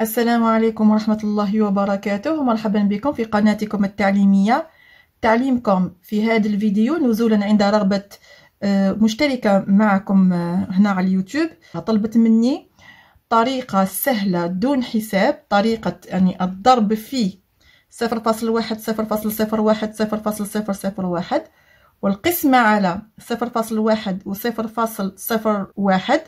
السلام عليكم ورحمة الله وبركاته ومرحبا بكم في قناتكم التعليمية تعليمكم في هذا الفيديو نزولا عند رغبة آه، مشتركة معكم آه، هنا على اليوتيوب طلبت مني طريقة سهلة دون حساب طريقة يعني الضرب في صفر فاصل واحد صفر فاصل صفر واحد صفر فاصل صفر صفر واحد والقسمة على صفر فاصل واحد وصفر فاصل صفر واحد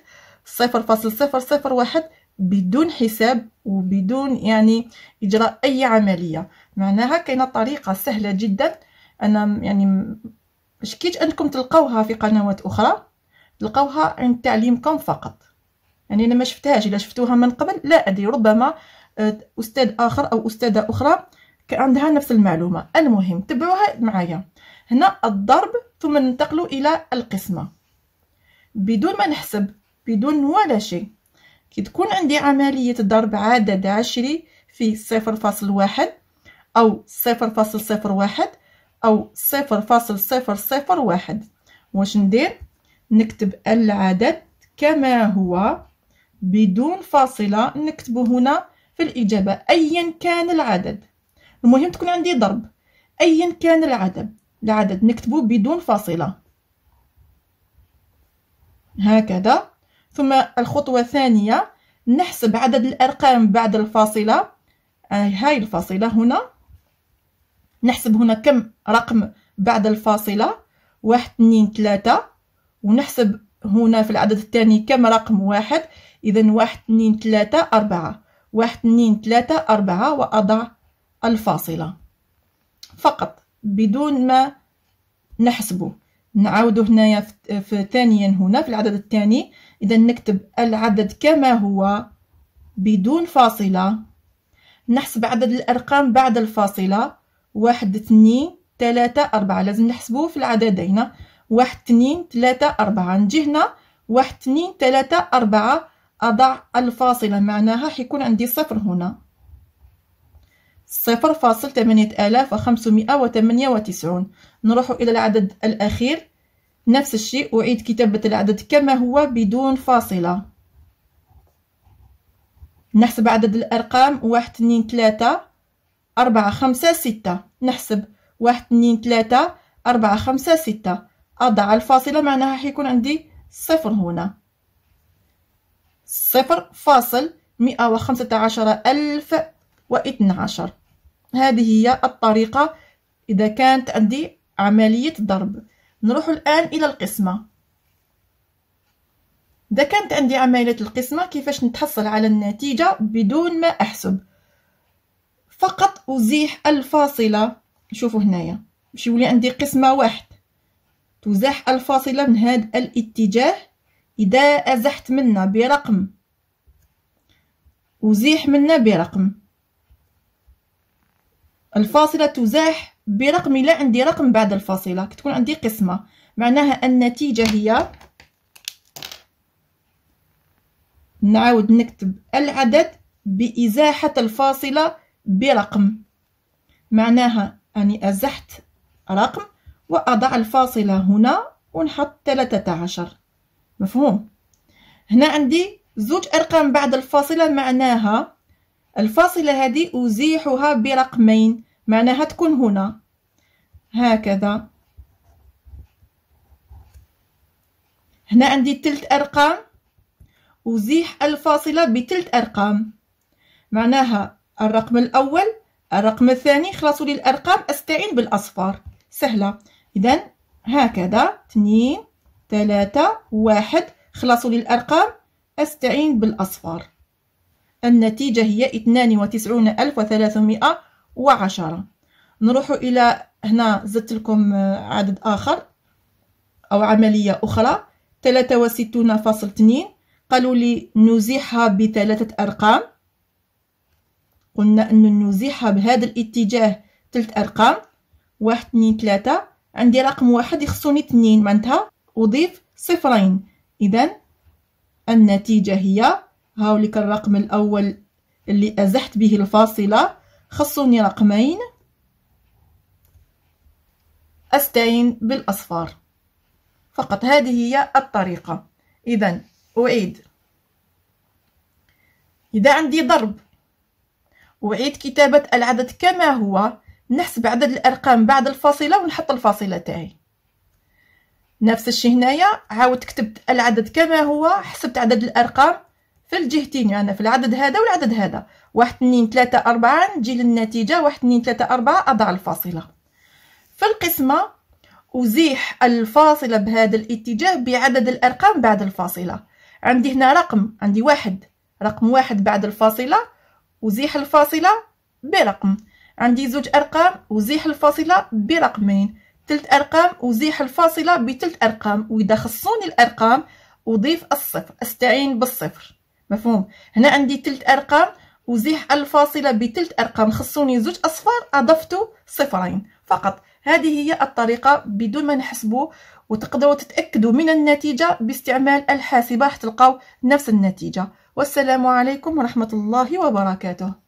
صفر فاصل صفر صفر واحد بدون حساب وبدون يعني اجراء اي عمليه معناها كاينه طريقه سهله جدا انا يعني مشكيت انكم تلقاوها في قنوات اخرى تلقاوها عند تعليمكم فقط يعني انا ما شفتهاش الا شفتوها من قبل لا ادري ربما آه، استاذ اخر او استاذه اخرى عندها نفس المعلومه المهم تبعوها معايا هنا الضرب ثم ننتقل الى القسمه بدون ما نحسب بدون ولا شيء كي تكون عندي عملية ضرب عدد عشري في صفر فاصل واحد أو صفر فاصل صفر واحد أو صفر فاصل صفر صفر واحد واش ندير نكتب العدد كما هو بدون فاصلة نكتبه هنا في الإجابة أيا كان العدد المهم تكون عندي ضرب أيا كان العدد العدد نكتبه بدون فاصلة هكذا ثم الخطوة الثانية نحسب عدد الأرقام بعد الفاصلة آه، هاي الفاصلة هنا نحسب هنا كم رقم بعد الفاصلة واحد اثنين ثلاثة ونحسب هنا في العدد الثاني كم رقم واحد إذا واحد اثنين ثلاثة أربعة واحد اثنين ثلاثة أربعة وأضع الفاصلة فقط بدون ما نحسبه نعاودو هنايا ثانيا هنا في العدد الثاني اذا نكتب العدد كما هو بدون فاصله نحسب عدد الارقام بعد الفاصله واحد اثنين ثلاثة أربعة لازم نحسبوه في العددين واحد اثنين ثلاثة أربعة نجي هنا واحد اثنين ثلاثة أربعة أضع الفاصلة معناها حيكون عندي صفر هنا صفر فاصل ثمانية آلاف وخمسمائة وثمانية وتسعون نروح إلى العدد الأخير نفس الشيء أعيد كتابة العدد كما هو بدون فاصلة نحسب عدد الأرقام واحد اثنين ثلاثة أربعة خمسة ستة نحسب واحد اثنين ثلاثة أربعة خمسة ستة أضع الفاصلة معناها حيكون عندي صفر هنا صفر فاصل مئة وخمسة عشر ألف واثنى عشر هذه هي الطريقة إذا كانت عندي عملية ضرب نروح الآن إلى القسمة إذا كانت عندي عملية القسمة كيفاش نتحصل على النتيجة بدون ما أحسب فقط أزيح الفاصلة شوفوا هنايا باش يولي عندي قسمة واحد تزاح الفاصلة من هذا الاتجاه إذا أزحت منا برقم أزيح منا برقم الفاصلة تزاح برقم لا عندي رقم بعد الفاصلة كتكون عندي قسمة معناها النتيجة هي نعاود نكتب العدد بإزاحة الفاصلة برقم معناها أني أزحت رقم وأضع الفاصلة هنا ونحط 13 مفهوم هنا عندي زوج أرقام بعد الفاصلة معناها الفاصلة هذه أزيحها برقمين معناها تكون هنا هكذا هنا عندي تلت أرقام أزيح الفاصلة بتلت أرقام معناها الرقم الأول الرقم الثاني خلصوا لي الأرقام أستعين بالأصفار سهلة إذا هكذا اثنين ثلاثة واحد خلصوا لي الأرقام أستعين بالأصفار النتيجة هي اثنان وتسعون ألف وثلاثمائة وعشرة نروح إلى هنا زدت لكم آه، عدد آخر أو عملية أخرى ثلاثة وستون فاصل اثنين قالوا لي نزيحها بثلاثة أرقام قلنا أن نزيحها بهذا الاتجاه ثلاث أرقام واحد اثنين ثلاثة عندي رقم واحد يخصني اثنين معناتها أضيف صفرين إذا النتيجة هي هاوليك الرقم الأول اللي أزحت به الفاصلة خصوني رقمين أستعين بالأصفار فقط هذه هي الطريقة إذا أعيد إذا عندي ضرب أعيد كتابة العدد كما هو نحسب عدد الأرقام بعد الفاصلة ونحط الفاصلة تاعي نفس الشيء هنايا عاودت كتبت العدد كما هو حسبت عدد الأرقام في الجهتين يعني في العدد هذا والعدد هذا واحد اثنين ثلاثة أربعة نجي للنتيجة واحد اثنين ثلاثة أربعة أضع الفاصلة في القسمة أزيح الفاصلة بهذا الاتجاه بعدد الأرقام بعد الفاصلة عندي هنا رقم عندي واحد رقم واحد بعد الفاصلة أزيح الفاصلة برقم عندي زوج أرقام أزيح الفاصلة برقمين تلت أرقام أزيح الفاصلة بتلت أرقام وإذا خصوني الأرقام أضيف الصفر أستعين بالصفر مفهوم هنا عندي تلت ارقام وزيح الفاصله بتلت ارقام خصوني زوج اصفار اضفت صفرين فقط هذه هي الطريقه بدون ما نحسبوا وتقدروا تتاكدوا من النتيجه باستعمال الحاسبه تلقاو نفس النتيجه والسلام عليكم ورحمه الله وبركاته